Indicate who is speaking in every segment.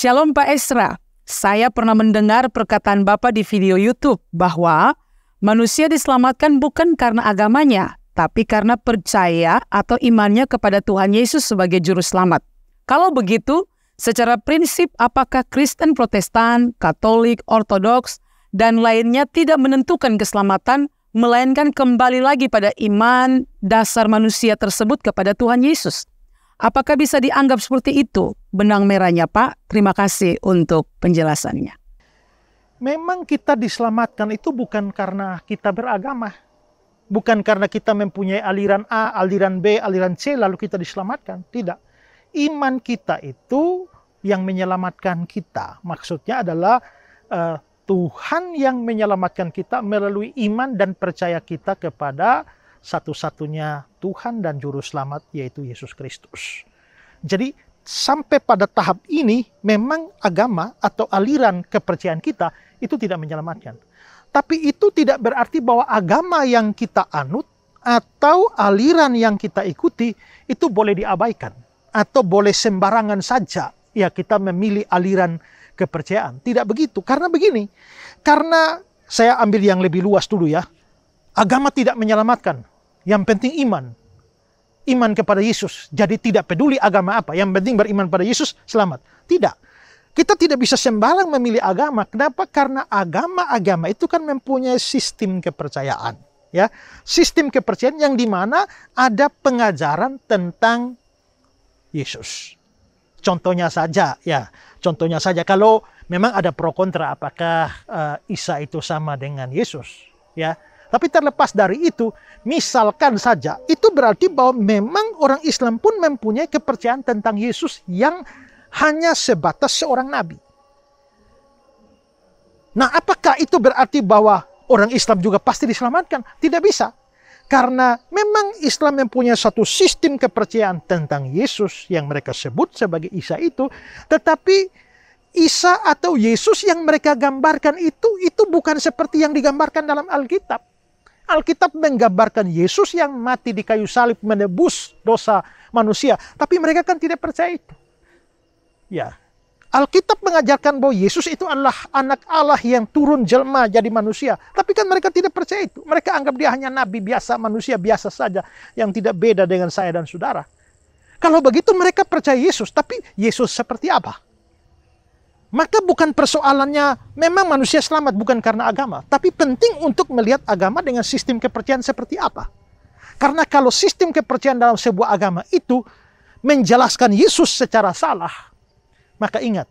Speaker 1: Shalom Pak Esra, saya pernah mendengar perkataan Bapak di video YouTube bahwa manusia diselamatkan bukan karena agamanya, tapi karena percaya atau imannya kepada Tuhan Yesus sebagai juru selamat. Kalau begitu, secara prinsip apakah Kristen Protestan, Katolik, Ortodoks, dan lainnya tidak menentukan keselamatan, melainkan kembali lagi pada iman dasar manusia tersebut kepada Tuhan Yesus. Apakah bisa dianggap seperti itu benang merahnya Pak? Terima kasih untuk penjelasannya. Memang kita diselamatkan itu bukan karena kita beragama. Bukan karena kita mempunyai aliran A, aliran B, aliran C lalu kita diselamatkan. Tidak. Iman kita itu yang menyelamatkan kita. Maksudnya adalah uh, Tuhan yang menyelamatkan kita melalui iman dan percaya kita kepada satu-satunya Tuhan dan Juru Selamat, yaitu Yesus Kristus. Jadi, sampai pada tahap ini, memang agama atau aliran kepercayaan kita itu tidak menyelamatkan. Tapi itu tidak berarti bahwa agama yang kita anut atau aliran yang kita ikuti itu boleh diabaikan atau boleh sembarangan saja ya kita memilih aliran kepercayaan. Tidak begitu. Karena begini, karena saya ambil yang lebih luas dulu ya. Agama tidak menyelamatkan. Yang penting iman. Iman kepada Yesus. Jadi tidak peduli agama apa. Yang penting beriman pada Yesus, selamat. Tidak. Kita tidak bisa sembarang memilih agama. Kenapa? Karena agama-agama itu kan mempunyai sistem kepercayaan. Ya, sistem kepercayaan yang dimana ada pengajaran tentang Yesus. Contohnya saja, ya, contohnya saja kalau memang ada pro kontra apakah uh, Isa itu sama dengan Yesus, ya tapi terlepas dari itu, misalkan saja, itu berarti bahwa memang orang Islam pun mempunyai kepercayaan tentang Yesus yang hanya sebatas seorang nabi. Nah, apakah itu berarti bahwa orang Islam juga pasti diselamatkan? Tidak bisa. Karena memang Islam mempunyai satu sistem kepercayaan tentang Yesus yang mereka sebut sebagai Isa itu. Tetapi Isa atau Yesus yang mereka gambarkan itu, itu bukan seperti yang digambarkan dalam Alkitab. Alkitab menggambarkan Yesus yang mati di kayu salib menebus dosa manusia. Tapi mereka kan tidak percaya itu. Ya, Alkitab mengajarkan bahwa Yesus itu adalah anak Allah yang turun jelma jadi manusia. Tapi kan mereka tidak percaya itu. Mereka anggap dia hanya nabi biasa, manusia biasa saja yang tidak beda dengan saya dan saudara. Kalau begitu mereka percaya Yesus, tapi Yesus seperti apa? Maka bukan persoalannya memang manusia selamat bukan karena agama, tapi penting untuk melihat agama dengan sistem kepercayaan seperti apa. Karena kalau sistem kepercayaan dalam sebuah agama itu menjelaskan Yesus secara salah, maka ingat,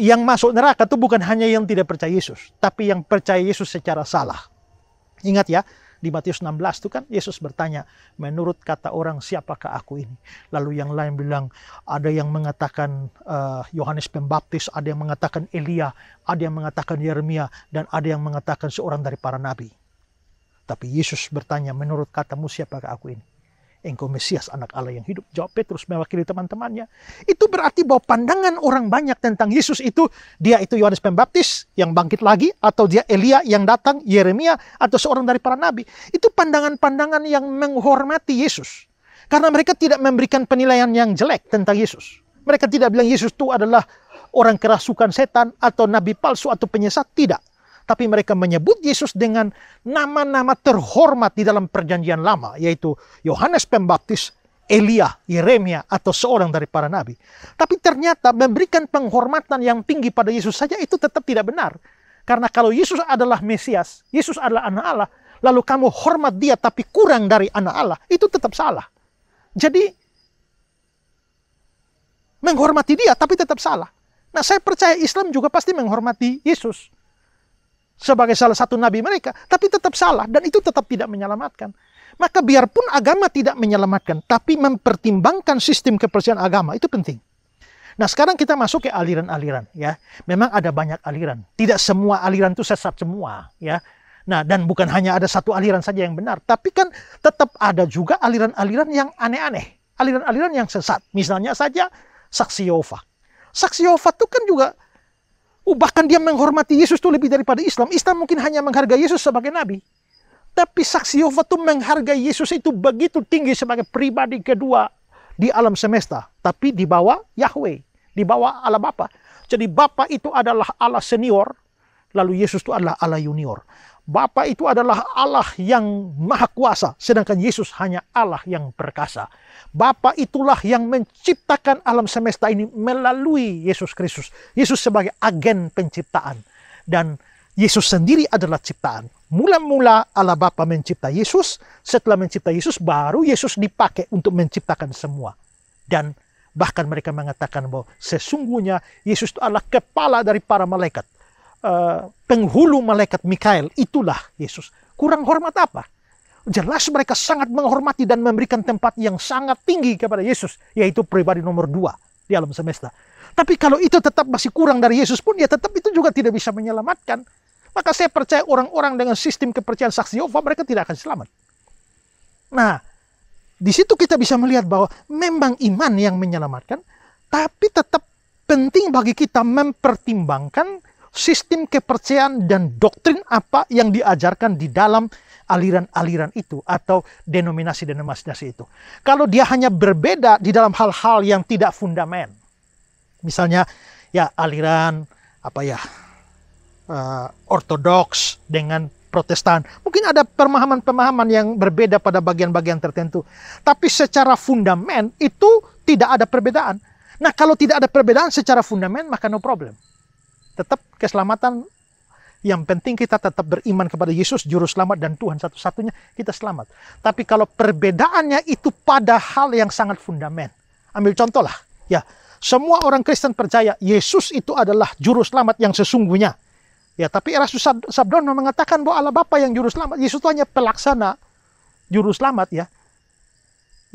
Speaker 1: yang masuk neraka itu bukan hanya yang tidak percaya Yesus, tapi yang percaya Yesus secara salah. Ingat ya, di Matius 16 itu kan Yesus bertanya, menurut kata orang siapakah aku ini? Lalu yang lain bilang, ada yang mengatakan eh, Yohanes uh, Pembaptis, ada yang mengatakan Elia, ada yang mengatakan Yeremia, dan ada yang mengatakan seorang dari para nabi. Tapi Yesus bertanya, menurut katamu siapakah aku ini? engkau Mesias anak Allah yang hidup. Jawab Petrus mewakili teman-temannya. Itu berarti bahwa pandangan orang banyak tentang Yesus itu, dia itu Yohanes Pembaptis yang bangkit lagi, atau dia Elia yang datang, Yeremia, atau seorang dari para nabi. Itu pandangan-pandangan yang menghormati Yesus. Karena mereka tidak memberikan penilaian yang jelek tentang Yesus. Mereka tidak bilang Yesus itu adalah orang kerasukan setan atau nabi palsu atau penyesat. Tidak tapi mereka menyebut Yesus dengan nama-nama terhormat di dalam perjanjian lama, yaitu Yohanes Pembaptis, Elia, Yeremia, atau seorang dari para nabi. Tapi ternyata memberikan penghormatan yang tinggi pada Yesus saja itu tetap tidak benar. Karena kalau Yesus adalah Mesias, Yesus adalah anak Allah, lalu kamu hormat dia tapi kurang dari anak Allah, itu tetap salah. Jadi menghormati dia tapi tetap salah. Nah saya percaya Islam juga pasti menghormati Yesus sebagai salah satu nabi mereka, tapi tetap salah dan itu tetap tidak menyelamatkan. Maka biarpun agama tidak menyelamatkan, tapi mempertimbangkan sistem kepercayaan agama itu penting. Nah sekarang kita masuk ke aliran-aliran ya. Memang ada banyak aliran. Tidak semua aliran itu sesat semua ya. Nah dan bukan hanya ada satu aliran saja yang benar. Tapi kan tetap ada juga aliran-aliran yang aneh-aneh. Aliran-aliran yang sesat. Misalnya saja saksi Saksi Yehova itu kan juga Oh, bahkan dia menghormati Yesus itu lebih daripada Islam. Islam mungkin hanya menghargai Yesus sebagai nabi. Tapi saksi Yehova itu menghargai Yesus itu begitu tinggi sebagai pribadi kedua di alam semesta. Tapi di bawah Yahweh, di bawah Allah Bapa. Jadi Bapa itu adalah Allah senior, lalu Yesus itu adalah Allah junior. Bapa itu adalah Allah yang maha kuasa, sedangkan Yesus hanya Allah yang perkasa. Bapa itulah yang menciptakan alam semesta ini melalui Yesus Kristus. Yesus sebagai agen penciptaan dan Yesus sendiri adalah ciptaan. Mula-mula Allah Bapa mencipta Yesus, setelah mencipta Yesus baru Yesus dipakai untuk menciptakan semua. Dan bahkan mereka mengatakan bahwa sesungguhnya Yesus itu adalah kepala dari para malaikat. Eh, penghulu malaikat Mikael itulah Yesus. Kurang hormat apa? Jelas mereka sangat menghormati dan memberikan tempat yang sangat tinggi kepada Yesus, yaitu pribadi nomor dua di alam semesta. Tapi kalau itu tetap masih kurang dari Yesus pun, ya tetap itu juga tidak bisa menyelamatkan. Maka saya percaya orang-orang dengan sistem kepercayaan saksi Yehova, mereka tidak akan selamat. Nah, di situ kita bisa melihat bahwa memang iman yang menyelamatkan, tapi tetap penting bagi kita mempertimbangkan sistem kepercayaan dan doktrin apa yang diajarkan di dalam aliran-aliran itu atau denominasi-denominasi itu. Kalau dia hanya berbeda di dalam hal-hal yang tidak fundamental, Misalnya ya aliran apa ya uh, ortodoks dengan Protestan. Mungkin ada pemahaman-pemahaman yang berbeda pada bagian-bagian tertentu. Tapi secara fundamental itu tidak ada perbedaan. Nah kalau tidak ada perbedaan secara fundamental, maka no problem tetap keselamatan yang penting kita tetap beriman kepada Yesus, Juru Selamat dan Tuhan satu-satunya, kita selamat. Tapi kalau perbedaannya itu pada hal yang sangat fundament. Ambil contoh lah, ya. Semua orang Kristen percaya Yesus itu adalah Juru Selamat yang sesungguhnya. Ya, tapi Erasmus Sabdon mengatakan bahwa Allah Bapa yang Juru Selamat, Yesus itu hanya pelaksana Juru Selamat ya.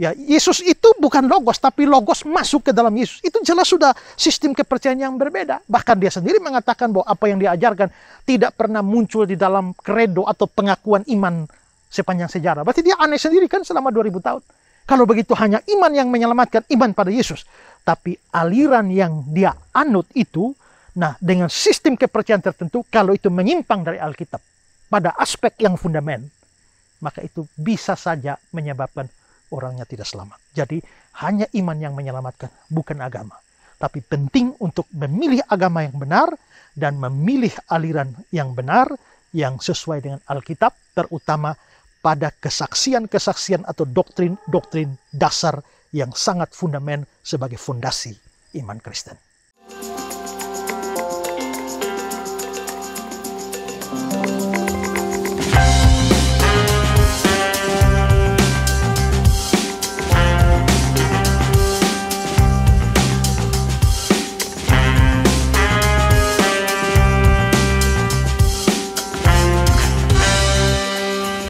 Speaker 1: Ya, Yesus itu bukan logos, tapi logos masuk ke dalam Yesus. Itu jelas sudah sistem kepercayaan yang berbeda. Bahkan dia sendiri mengatakan bahwa apa yang diajarkan tidak pernah muncul di dalam kredo atau pengakuan iman sepanjang sejarah. Berarti dia aneh sendiri kan selama 2000 tahun. Kalau begitu hanya iman yang menyelamatkan, iman pada Yesus. Tapi aliran yang dia anut itu, nah dengan sistem kepercayaan tertentu, kalau itu menyimpang dari Alkitab, pada aspek yang fundament, maka itu bisa saja menyebabkan orangnya tidak selamat. Jadi hanya iman yang menyelamatkan, bukan agama. Tapi penting untuk memilih agama yang benar dan memilih aliran yang benar yang sesuai dengan Alkitab, terutama pada kesaksian-kesaksian atau doktrin-doktrin dasar yang sangat fundamental sebagai fondasi iman Kristen.